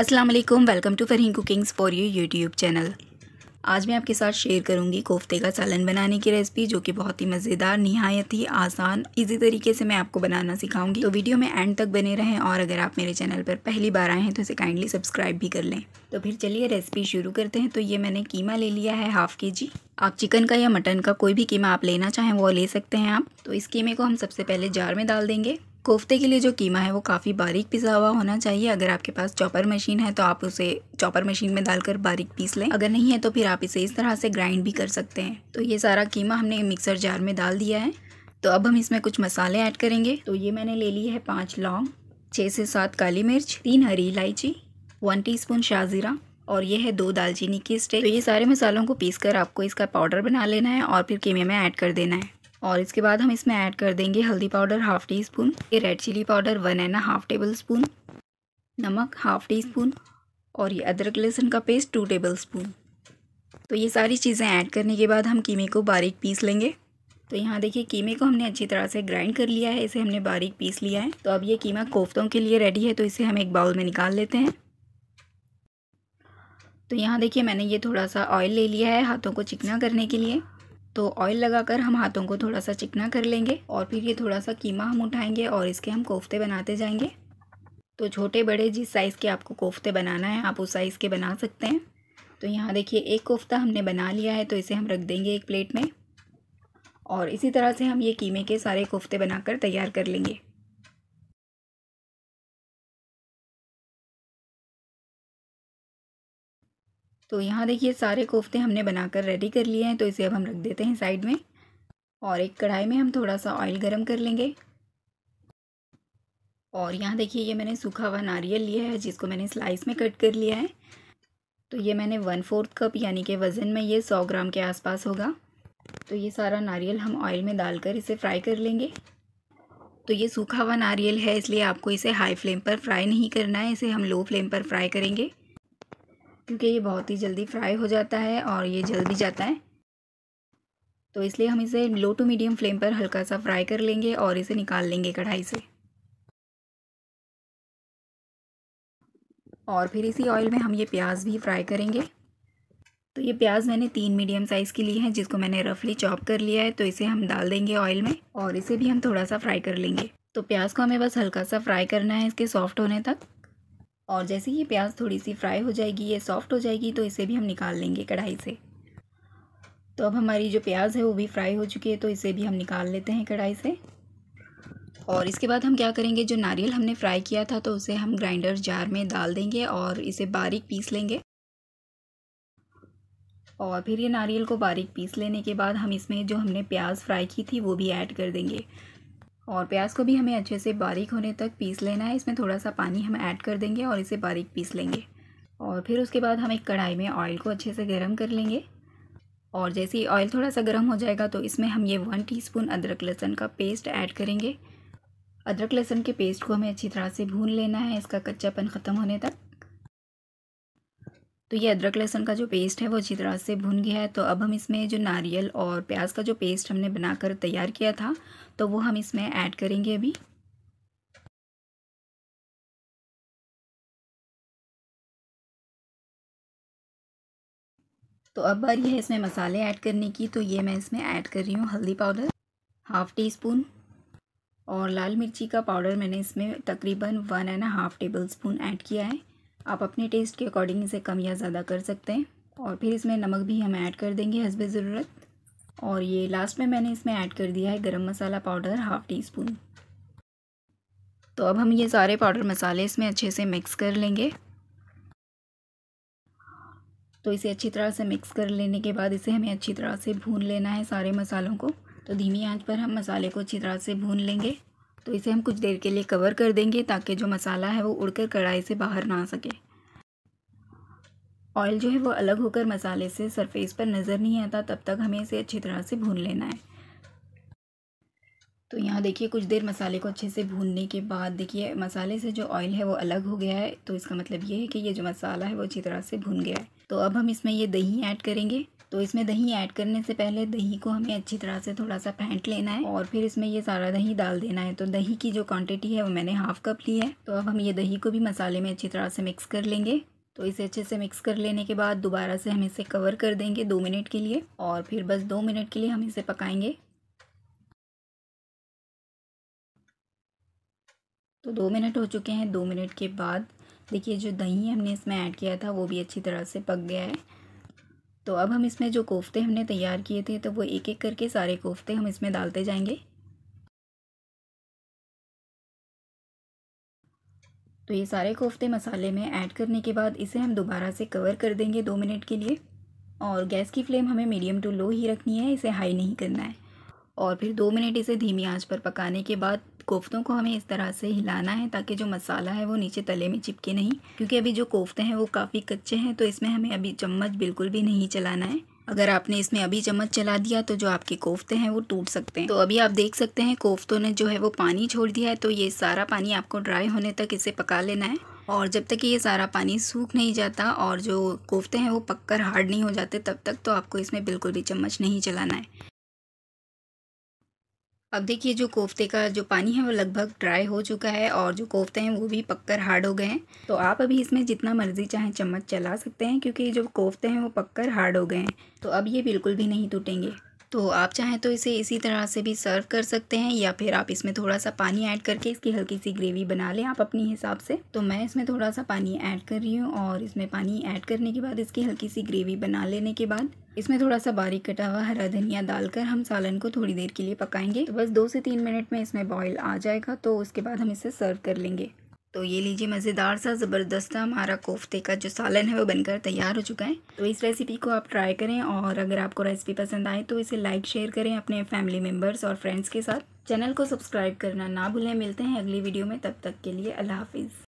अस्सलाम वालेकुम welcome to Farheen cookings for you YouTube channel आज मैं आपके साथ शेयर करूंगी कोफ्ते का सालन बनाने की रेसिपी जो कि बहुत ही मज़ेदार नहायत ही आसान इजी तरीके से मैं आपको बनाना सिखाऊंगी तो वीडियो में एंड तक बने रहें और अगर आप मेरे चैनल पर पहली बार आए हैं तो इसे काइंडली सब्सक्राइब भी कर लें तो फिर चलिए रेसिपी शुरू करते हैं तो ये मैंने कीमा ले लिया है हाफ़ के जी आप चिकन का या मटन का कोई भी कीमा आप लेना चाहें वो ले सकते हैं आप तो इस कीमे को हम सबसे पहले जार में डाल देंगे कोफ्ते के लिए जो कीमा है वो काफ़ी बारीक पिसा हुआ होना चाहिए अगर आपके पास चॉपर मशीन है तो आप उसे चॉपर मशीन में डालकर बारीक पीस लें अगर नहीं है तो फिर आप इसे इस तरह से ग्राइंड भी कर सकते हैं तो ये सारा कीमा हमने मिक्सर जार में डाल दिया है तो अब हम इसमें कुछ मसाले ऐड करेंगे तो ये मैंने ले ली है पाँच लौंग छः से सात काली मिर्च तीन हरी इलायची वन टी शाहजीरा और ये है दो दालचीनी की स्टेक तो ये सारे मसालों को पीस कर आपको इसका पाउडर बना लेना है और फिर कीमे में ऐड कर देना है और इसके बाद हम इसमें ऐड कर देंगे हल्दी पाउडर हाफ़ टी स्पून ये red chilli powder one and half tablespoon नमक हाफ़ टी स्पून और ये अदरक लहसुन का पेस्ट टू टेबल स्पून तो ये सारी चीज़ें ऐड करने के बाद हम कीमे को बारीक पीस लेंगे तो यहाँ देखिए कीमे को हमने अच्छी तरह से ग्राइंड कर लिया है इसे हमने बारीक पीस लिया है तो अब ये कीमा कोफ्तों के लिए रेडी है तो इसे हम एक बाउल में निकाल लेते हैं तो यहाँ देखिए मैंने ये थोड़ा सा ऑयल ले लिया है हाथों को चिकना करने के लिए तो ऑयल लगाकर हम हाथों को थोड़ा सा चिकना कर लेंगे और फिर ये थोड़ा सा कीमा हम उठाएंगे और इसके हम कोफ्ते बनाते जाएंगे तो छोटे बड़े जिस साइज़ के आपको कोफ्ते बनाना है आप उस साइज़ के बना सकते हैं तो यहाँ देखिए एक कोफ्ता हमने बना लिया है तो इसे हम रख देंगे एक प्लेट में और इसी तरह से हम ये कीमे के सारे कोफ्ते बनाकर तैयार कर लेंगे तो यहाँ देखिए सारे कोफ्ते हमने बनाकर रेडी कर लिए हैं तो इसे अब हम रख देते हैं साइड में और एक कढ़ाई में हम थोड़ा सा ऑयल गरम कर लेंगे और यहाँ देखिए ये मैंने सूखा हुआ नारियल लिया है जिसको मैंने स्लाइस में कट कर लिया है तो ये मैंने वन फोर्थ कप यानी कि वज़न में ये सौ ग्राम के आसपास होगा तो ये सारा नारियल हम ऑयल में डालकर इसे फ्राई कर लेंगे तो ये सूखा हुआ नारियल है इसलिए आपको इसे हाई फ्लेम पर फ्राई नहीं करना है इसे हम लो फ्लेम पर फ्राई करेंगे क्योंकि ये बहुत ही जल्दी फ्राई हो जाता है और ये जल भी जाता है तो इसलिए हम इसे लो टू मीडियम फ्लेम पर हल्का सा फ्राई कर लेंगे और इसे निकाल लेंगे कढ़ाई से और फिर इसी ऑयल में हम ये प्याज भी फ्राई करेंगे तो ये प्याज मैंने तीन मीडियम साइज़ की ली है जिसको मैंने रफली चॉप कर लिया है तो इसे हम डाल देंगे ऑयल में और इसे भी हम थोड़ा सा फ्राई कर लेंगे तो प्याज को हमें बस हल्का सा फ्राई करना है इसके सॉफ्ट होने तक और जैसे ही प्याज थोड़ी सी फ्राई हो जाएगी ये सॉफ्ट हो जाएगी तो इसे भी हम निकाल लेंगे कढ़ाई से तो अब हमारी जो प्याज है वो भी फ्राई हो चुकी है तो इसे भी हम निकाल लेते हैं कढ़ाई से और इसके बाद हम क्या करेंगे जो नारियल हमने फ्राई किया था तो उसे हम ग्राइंडर जार में डाल देंगे और इसे बारीक पीस लेंगे और फिर ये नारियल को बारीक पीस लेने के बाद हम इसमें जो हमने प्याज फ्राई की थी वो भी ऐड कर देंगे और प्याज को भी हमें अच्छे से बारीक होने तक पीस लेना है इसमें थोड़ा सा पानी हम ऐड कर देंगे और इसे बारीक पीस लेंगे और फिर उसके बाद हम एक कढ़ाई में ऑयल को अच्छे से गर्म कर लेंगे और जैसे ही ऑयल थोड़ा सा गर्म हो जाएगा तो इसमें हम ये वन टी अदरक लहसुन का पेस्ट ऐड करेंगे अदरक लहसुन के पेस्ट को हमें अच्छी तरह से भून लेना है इसका कच्चापन ख़त्म होने तक तो ये अदरक लहसुन का जो पेस्ट है वो अच्छी तरह से भुन गया है तो अब हम इसमें जो नारियल और प्याज का जो पेस्ट हमने बनाकर तैयार किया था तो वो हम इसमें ऐड करेंगे अभी तो अब बारी है इसमें मसाले ऐड करने की तो ये मैं इसमें ऐड कर रही हूँ हल्दी पाउडर हाफ़ टी स्पून और लाल मिर्ची का पाउडर मैंने इसमें तकरीबन one and half tablespoon add किया है आप अपने टेस्ट के अकॉर्डिंग इसे कम या ज़्यादा कर सकते हैं और फिर इसमें नमक भी हम ऐड कर देंगे हंसबे ज़रूरत और ये लास्ट में मैंने इसमें ऐड कर दिया है garam masala powder half teaspoon तो अब हम ये सारे पाउडर मसाले इसमें अच्छे से मिक्स कर लेंगे तो इसे अच्छी तरह से मिक्स कर लेने के बाद इसे हमें अच्छी तरह से भून लेना है सारे मसालों को तो धीमी आंच पर हम मसाले को अच्छी तरह से भून लेंगे तो इसे हम कुछ देर के लिए कवर कर देंगे ताकि जो मसाला है वो उड़कर कढ़ाई से बाहर ना आ सके ऑयल जो है वो अलग होकर मसाले से सरफेस पर नज़र नहीं आता तब तक हमें इसे अच्छी तरह से भून लेना है तो यहाँ देखिए कुछ देर मसाले को अच्छे से भूनने के बाद देखिए मसाले से जो ऑयल है वो अलग हो गया है तो इसका मतलब ये है कि ये जो मसाला है वो अच्छी तरह से भून गया है तो अब हम इसमें ये दही ऐड करेंगे तो इसमें दही ऐड करने से पहले दही को हमें अच्छी तरह से थोड़ा सा फेंट लेना है और फिर इसमें ये सारा दही डाल देना है तो दही की जो क्वांटिटी है वो मैंने हाफ कप ली है तो अब हम ये दही को भी मसाले में अच्छी तरह से मिक्स कर लेंगे तो इसे अच्छे से मिक्स कर लेने के बाद दोबारा से हम इसे कवर कर देंगे दो मिनट के लिए और फिर बस दो मिनट के लिए हम इसे पकाएंगे तो दो मिनट हो चुके हैं दो मिनट के बाद देखिए जो दही हमने इसमें ऐड किया था वो भी अच्छी तरह से पक गया है तो अब हम इसमें जो कोफ्ते हमने तैयार किए थे तो वो एक एक करके सारे कोफ्ते हम इसमें डालते जाएंगे तो ये सारे कोफ्ते मसाले में ऐड करने के बाद इसे हम दोबारा से कवर कर देंगे दो मिनट के लिए और गैस की फ्लेम हमें मीडियम टू लो ही रखनी है इसे हाई नहीं करना है और फिर दो मिनट इसे धीमी आंच पर पकाने के बाद कोफ्तों को हमें इस तरह से हिलाना है ताकि जो मसाला है वो नीचे तले में चिपके नहीं क्योंकि अभी जो कोफ्ते हैं वो काफ़ी कच्चे हैं तो इसमें हमें अभी चम्मच बिल्कुल भी नहीं चलाना है अगर आपने इसमें अभी चम्मच चला दिया तो जो आपके कोफ्ते हैं वो टूट सकते हैं तो अभी आप देख सकते हैं कोफ्तों ने जो है वो पानी छोड़ दिया है तो ये सारा पानी आपको ड्राई होने तक इसे पका लेना है और जब तक ये सारा पानी सूख नहीं जाता और जो कोफ्ते हैं वो पककर हार्ड नहीं हो जाते तब तक तो आपको इसमें बिल्कुल भी चम्मच नहीं चलाना है अब देखिए जो कोफ्ते का जो पानी है वो लगभग ड्राई हो चुका है और जो कोफ्ते हैं वो भी पककर हार्ड हो गए हैं तो आप अभी इसमें जितना मर्ज़ी चाहे चम्मच चला सकते हैं क्योंकि जो कोफ्ते हैं वो पककर हार्ड हो गए हैं तो अब ये बिल्कुल भी नहीं टूटेंगे तो आप चाहें तो इसे इसी तरह से भी सर्व कर सकते हैं या फिर आप इसमें थोड़ा सा पानी ऐड करके इसकी हल्की सी ग्रेवी बना लें आप अपने हिसाब से तो मैं इसमें थोड़ा सा पानी ऐड कर रही हूँ और इसमें पानी ऐड करने के बाद इसकी हल्की सी ग्रेवी बना लेने के बाद इसमें थोड़ा सा बारीक कटा हुआ हरा धनिया डालकर हम सालन को थोड़ी देर के लिए पकाएंगे तो बस दो से तीन मिनट में इसमें बॉईल आ जाएगा तो उसके बाद हम इसे सर्व कर लेंगे तो ये लीजिए मज़ेदार सा ज़बरदस्त हमारा कोफ्ते का जो सालन है वो बनकर तैयार हो चुका है तो इस रेसिपी को आप ट्राई करें और अगर आपको रेसिपी पसंद आए तो इसे लाइक शेयर करें अपने फैमिली मेम्बर्स और फ्रेंड्स के साथ चैनल को सब्सक्राइब करना ना भूलें मिलते हैं अगली वीडियो में तब तक के लिए अल्लाह हाफिज़